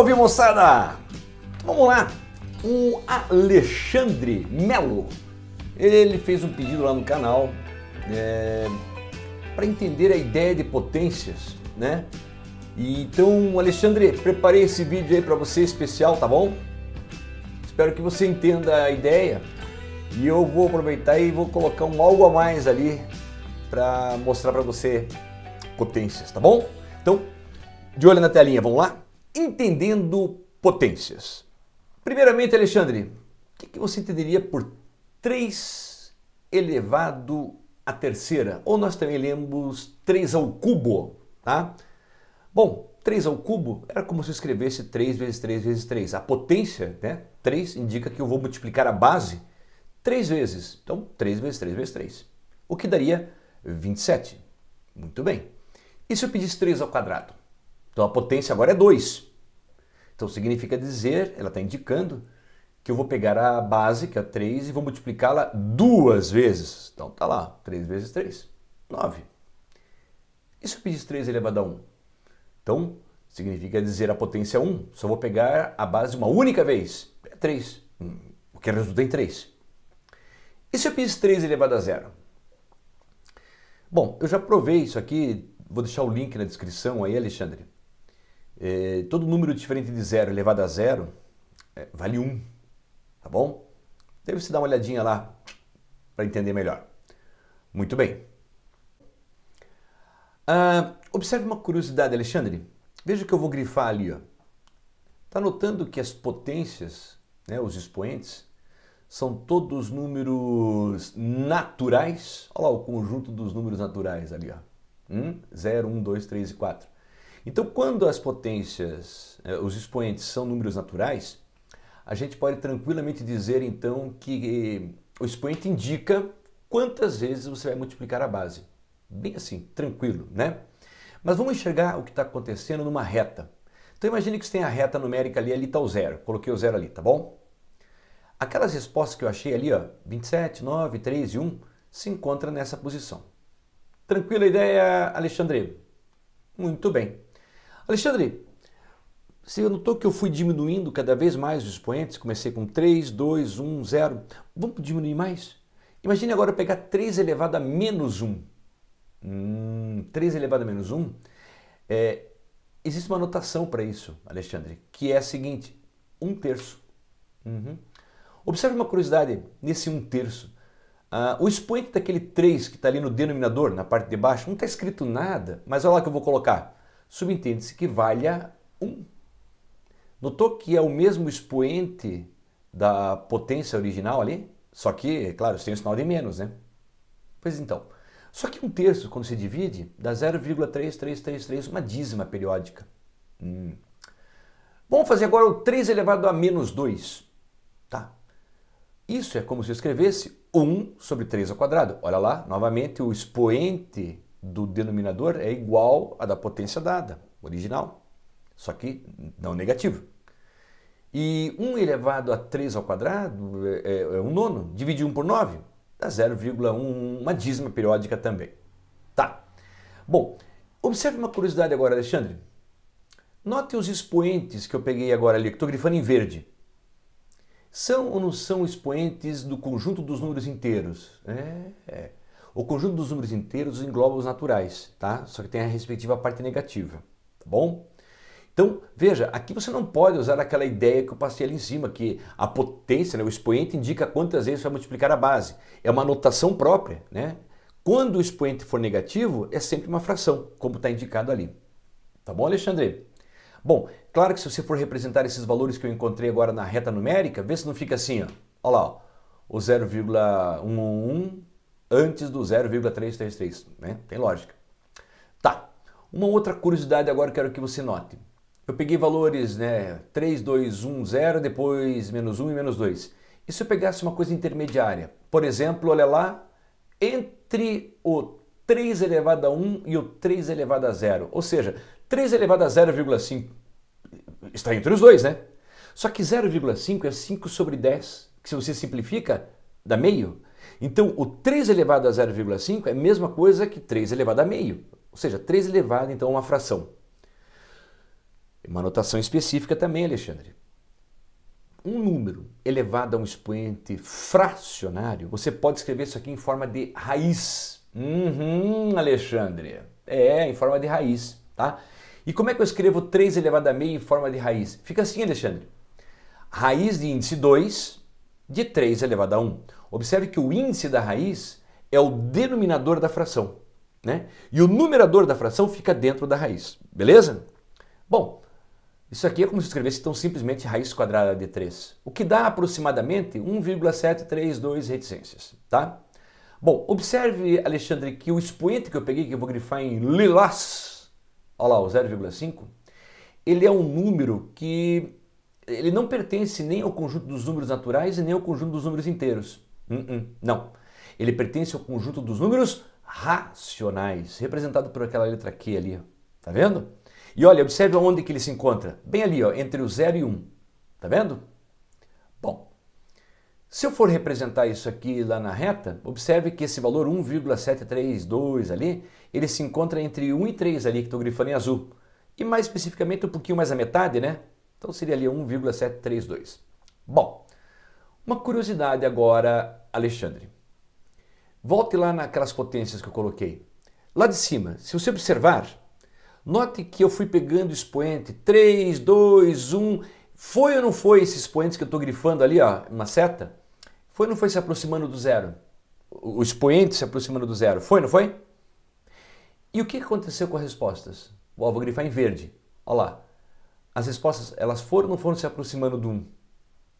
Salve moçada! Vamos lá! O Alexandre Melo ele fez um pedido lá no canal é, para entender a ideia de potências, né? E, então, Alexandre, preparei esse vídeo aí para você especial, tá bom? Espero que você entenda a ideia e eu vou aproveitar e vou colocar um algo a mais ali para mostrar para você potências, tá bom? Então, de olho na telinha, vamos lá? entendendo potências. Primeiramente, Alexandre, o que, você entenderia por 3 elevado à terceira? Ou nós também lemos 3 ao cubo, tá? Bom, 3 ao cubo era como se eu escrevesse 3 vezes 3 vezes 3. A potência, né? 3 indica que eu vou multiplicar a base 3 vezes. Então, 3 vezes 3 vezes 3. O que daria 27. Muito bem. E se eu pedisse 3 ao quadrado? Então a potência agora é 2. Então significa dizer, ela está indicando, que eu vou pegar a base, que é 3, e vou multiplicá-la duas vezes. Então tá lá, 3 vezes 3, 9. E se eu pedisse 3 elevado a 1? Então, significa dizer a potência 1. Só vou pegar a base uma única vez. É 3, hum, o que resulta em 3. E se eu pedisse 3 elevado a 0? Bom, eu já provei isso aqui, vou deixar o link na descrição aí, Alexandre. É, todo número diferente de zero elevado a zero é, vale um, tá bom? Deve se dar uma olhadinha lá para entender melhor. Muito bem. Ah, observe uma curiosidade, Alexandre. Veja que eu vou grifar ali. Está notando que as potências, né, os expoentes, são todos números naturais. Olha lá o conjunto dos números naturais ali. Ó. 1, 0, 1, 2, 3 e 4. Então, quando as potências, eh, os expoentes são números naturais, a gente pode tranquilamente dizer então que eh, o expoente indica quantas vezes você vai multiplicar a base. Bem assim, tranquilo, né? Mas vamos enxergar o que está acontecendo numa reta. Então imagine que você tem a reta numérica ali, ali está o zero. Coloquei o zero ali, tá bom? Aquelas respostas que eu achei ali, ó, 27, 9, 3 e 1, se encontram nessa posição. Tranquila ideia, Alexandre? Muito bem. Alexandre, você notou que eu fui diminuindo cada vez mais os expoentes? Comecei com 3, 2, 1, 0. Vamos diminuir mais? Imagine agora pegar 3 elevado a menos 1. Hum, 3 elevado a menos 1. É, existe uma notação para isso, Alexandre, que é a seguinte: 1 terço. Uhum. Observe uma curiosidade nesse 1 terço. Ah, o expoente daquele 3 que está ali no denominador, na parte de baixo, não está escrito nada, mas olha lá que eu vou colocar subentende-se que valha 1. Notou que é o mesmo expoente da potência original ali? Só que, é claro, tem o sinal de menos, né? Pois então. Só que um terço, quando se divide, dá 0,3333, uma dízima periódica. Hum. Vamos fazer agora o 3 elevado a menos 2. Tá. Isso é como se eu escrevesse 1 sobre 3 ao quadrado. Olha lá, novamente, o expoente do denominador é igual à da potência dada, original, só que não negativo. E 1 elevado a 3 ao quadrado é, é, é um nono, dividir 1 por 9 dá 0,1, uma dízima periódica também. Tá. Bom, observe uma curiosidade agora, Alexandre. Note os expoentes que eu peguei agora ali, que estou grifando em verde. São ou não são expoentes do conjunto dos números inteiros? É, é. O conjunto dos números inteiros engloba os naturais, tá? Só que tem a respectiva parte negativa, tá bom? Então, veja, aqui você não pode usar aquela ideia que eu passei ali em cima, que a potência, né, o expoente indica quantas vezes vai multiplicar a base. É uma notação própria, né? Quando o expoente for negativo, é sempre uma fração, como está indicado ali. Tá bom, Alexandre? Bom, claro que se você for representar esses valores que eu encontrei agora na reta numérica, vê se não fica assim, ó. Olha lá, ó, o 0,11, antes do 0,333, né? Tem lógica. Tá. Uma outra curiosidade agora quero que você note. Eu peguei valores, né, 3, 2, 1, 0, depois menos 1 e menos 2. E se eu pegasse uma coisa intermediária? Por exemplo, olha lá, entre o 3 elevado a 1 e o 3 elevado a 0. Ou seja, 3 elevado a 0,5 está entre os dois, né? Só que 0,5 é 5 sobre 10, que se você simplifica, dá meio. Então, o 3 elevado a 0,5 é a mesma coisa que 3 elevado a meio, ou seja, 3 elevado então a uma fração. Uma notação específica também, Alexandre. Um número elevado a um expoente fracionário, você pode escrever isso aqui em forma de raiz. Uhum, Alexandre. É, em forma de raiz, tá? E como é que eu escrevo 3 elevado a meio em forma de raiz? Fica assim, Alexandre. Raiz de índice 2 de 3 elevado a 1. Observe que o índice da raiz é o denominador da fração, né? E o numerador da fração fica dentro da raiz, beleza? Bom, isso aqui é como se escrevesse tão simplesmente raiz quadrada de 3, o que dá aproximadamente 1,732 reticências, tá? Bom, observe, Alexandre, que o expoente que eu peguei, que eu vou grifar em lilás, olha lá, o 0,5, ele é um número que ele não pertence nem ao conjunto dos números naturais e nem ao conjunto dos números inteiros. Hum, hum, não. Ele pertence ao conjunto dos números racionais, representado por aquela letra Q ali, tá vendo? E olha, observe onde que ele se encontra, bem ali, ó, entre o 0 e 1, um. tá vendo? Bom, se eu for representar isso aqui lá na reta, observe que esse valor 1,732 ali, ele se encontra entre 1 e 3 ali, que estou grifando em azul. E mais especificamente um pouquinho mais a metade, né? Então seria ali 1,732. Bom, uma curiosidade agora, Alexandre. Volte lá naquelas potências que eu coloquei. Lá de cima, se você observar, note que eu fui pegando expoente 3, 2, 1. Foi ou não foi esses expoentes que eu estou grifando ali, ó, uma seta? Foi ou não foi se aproximando do zero? O expoente se aproximando do zero. Foi ou não foi? E o que aconteceu com as respostas? vou grifar em verde. Olha lá. As respostas, elas foram ou não foram se aproximando do 1? Um?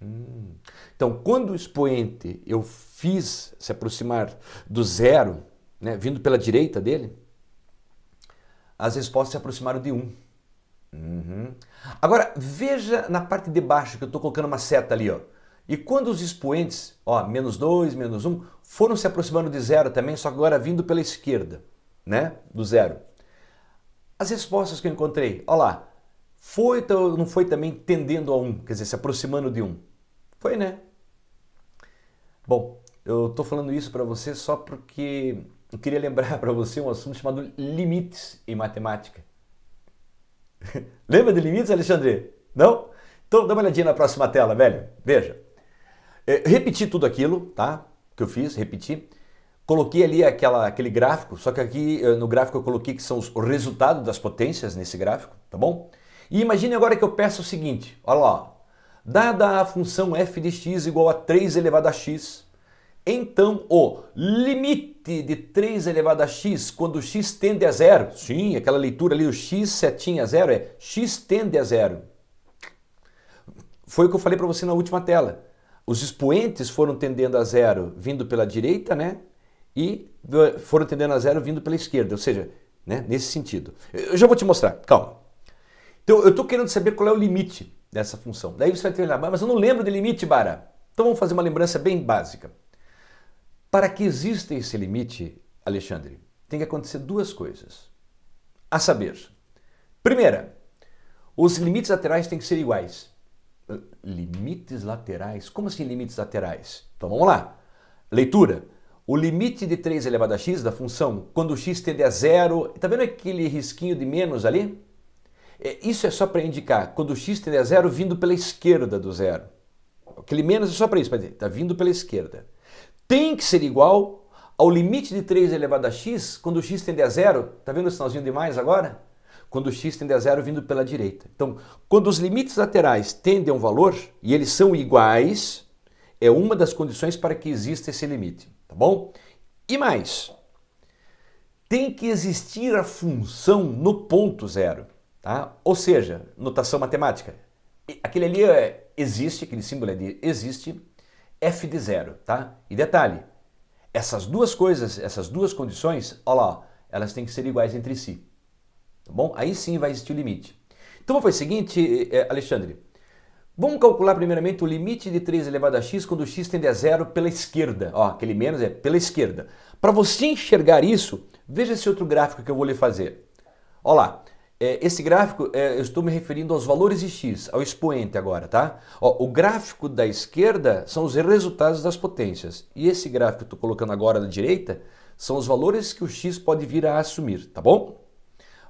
Hum. Então, quando o expoente eu fiz se aproximar do zero, né, vindo pela direita dele, as respostas se aproximaram de 1. Um. Uhum. Agora, veja na parte de baixo que eu estou colocando uma seta ali. Ó. E quando os expoentes, ó, menos 2, menos 1, um, foram se aproximando de zero também, só que agora vindo pela esquerda, né? Do zero. As respostas que eu encontrei, olha lá, foi ou não foi também tendendo a um, quer dizer, se aproximando de um? Foi, né? Bom, eu estou falando isso para você só porque eu queria lembrar para você um assunto chamado limites em matemática. Lembra de limites, Alexandre? Não? Então dá uma olhadinha na próxima tela, velho. Veja. É, repeti tudo aquilo, tá? Que eu fiz, repeti. Coloquei ali aquela, aquele gráfico, só que aqui eh, no gráfico eu coloquei que são os, resultados das potências nesse gráfico, tá bom? E imagine agora que eu peço o seguinte, olha lá, dada a função f de x igual a 3 elevado a x, então o limite de 3 elevado a x quando x tende a zero, sim, aquela leitura ali do x setinha a zero é x tende a zero. Foi o que eu falei para você na última tela. Os expoentes foram tendendo a zero vindo pela direita, né? E foram tendendo a zero vindo pela esquerda, ou seja, né? nesse sentido. Eu já vou te mostrar, calma. Então eu estou querendo saber qual é o limite dessa função. Daí você vai treinar, mas eu não lembro de limite, Bara. Então vamos fazer uma lembrança bem básica. Para que exista esse limite, Alexandre, tem que acontecer duas coisas. A saber, primeira, os limites laterais têm que ser iguais. Limites laterais? Como assim limites laterais? Então vamos lá. Leitura. O limite de 3 elevado a x da função, quando x tende a zero, está vendo aquele risquinho de menos ali? É, isso é só para indicar quando o x tende a zero vindo pela esquerda do zero. Aquele menos é só para isso, para dizer, está vindo pela esquerda. Tem que ser igual ao limite de 3 elevado a x quando o x tende a zero. Está vendo o sinalzinho de mais agora? Quando o x tende a zero vindo pela direita. Então, quando os limites laterais tendem a um valor e eles são iguais, é uma das condições para que exista esse limite, tá bom? E mais, tem que existir a função no ponto zero. Tá? Ou seja, notação matemática. Aquele ali é, existe, aquele símbolo ali existe, f de zero. Tá? E detalhe, essas duas coisas, essas duas condições, olha lá, elas têm que ser iguais entre si. Tá bom? Aí sim vai existir o limite. Então vamos fazer o seguinte, é, Alexandre. Vamos calcular primeiramente o limite de 3 elevado a x quando x tende a zero pela esquerda. Ó, aquele menos é pela esquerda. Para você enxergar isso, veja esse outro gráfico que eu vou lhe fazer. Olha lá, é, esse gráfico, é, eu estou me referindo aos valores de x, ao expoente agora, tá? Ó, o gráfico da esquerda são os resultados das potências. E esse gráfico que eu estou colocando agora da direita são os valores que o x pode vir a assumir, tá bom?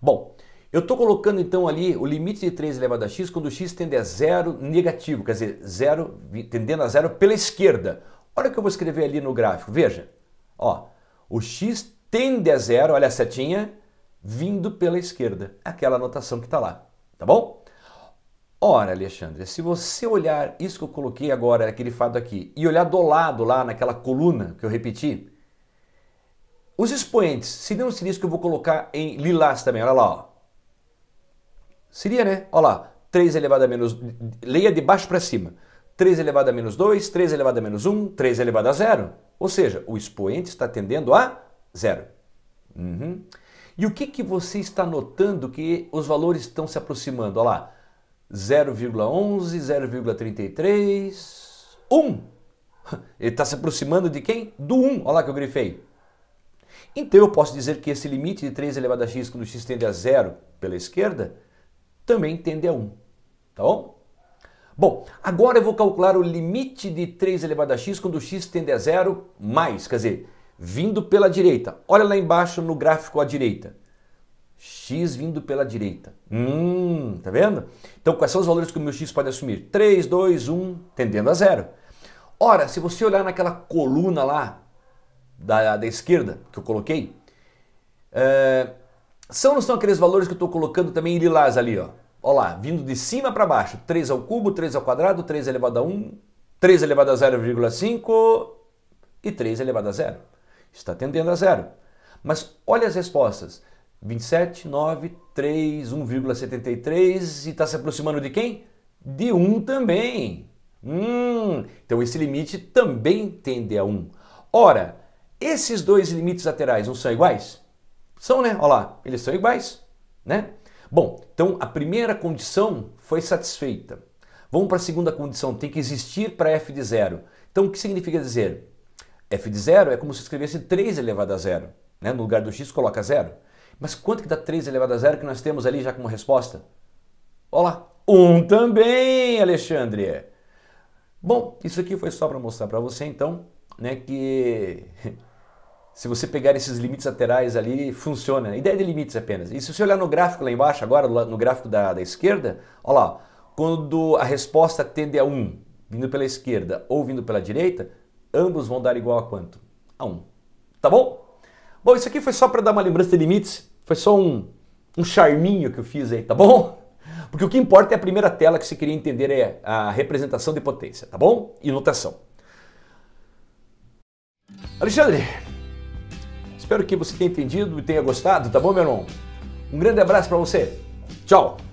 Bom, eu estou colocando então ali o limite de 3 elevado a x quando x tende a zero negativo, quer dizer, zero, tendendo a zero pela esquerda. Olha o que eu vou escrever ali no gráfico, veja. Ó, o x tende a zero, olha a setinha, vindo pela esquerda, aquela anotação que está lá, tá bom? Ora, Alexandre, se você olhar isso que eu coloquei agora, aquele fato aqui, e olhar do lado lá naquela coluna que eu repeti, os expoentes se não seria isso que eu vou colocar em lilás também, olha lá, ó. Seria, né? Olha lá, 3 elevado a menos, leia de baixo para cima, 3 elevado a menos 2, 3 elevado a menos 1, 3 elevado a zero. Ou seja, o expoente está tendendo a zero. Uhum. E o que, que você está notando que os valores estão se aproximando? Olha lá, 0,11, 0,33, 1. Ele está se aproximando de quem? Do 1. Olha lá que eu grifei. Então eu posso dizer que esse limite de 3 elevado a x, quando x tende a zero pela esquerda, também tende a 1. Tá bom? Bom, agora eu vou calcular o limite de 3 elevado a x quando x tende a zero mais, quer dizer, vindo pela direita. Olha lá embaixo no gráfico à direita. X vindo pela direita. Hum, tá vendo? Então, quais são os valores que o meu X pode assumir? 3, 2, 1, tendendo a zero. Ora, se você olhar naquela coluna lá da, da esquerda que eu coloquei, é, são não são aqueles valores que eu estou colocando também em lilás ali, ó. Olha lá, vindo de cima para baixo. 3 ao cubo, 3 ao quadrado, 3 elevado a 1, 3 elevado a 0,5 e 3 elevado a 0 está tendendo a zero. Mas olha as respostas. 27, 9, 3, 1,73 e está se aproximando de quem? De 1 também. Hum, então esse limite também tende a 1. Ora, esses dois limites laterais não são iguais? São, né? Olha lá, eles são iguais, né? Bom, então a primeira condição foi satisfeita. Vamos para a segunda condição, tem que existir para f de zero. Então o que significa dizer? f de zero é como se escrevesse 3 elevado a zero. Né? No lugar do x coloca zero. Mas quanto que dá 3 elevado a zero que nós temos ali já como resposta? Olha lá, 1 um também, Alexandre. Bom, isso aqui foi só para mostrar para você então, né, que se você pegar esses limites laterais ali, funciona. A ideia de limites apenas. E se você olhar no gráfico lá embaixo, agora no gráfico da, da esquerda, olha lá, quando a resposta tende a 1, vindo pela esquerda ou vindo pela direita, ambos vão dar igual a quanto? A 1. Tá bom? Bom, isso aqui foi só para dar uma lembrança de limites, foi só um, um charminho que eu fiz aí, tá bom? Porque o que importa é a primeira tela que você queria entender é a representação de potência, tá bom? E notação. Alexandre, espero que você tenha entendido e tenha gostado, tá bom, meu irmão? Um grande abraço para você. Tchau!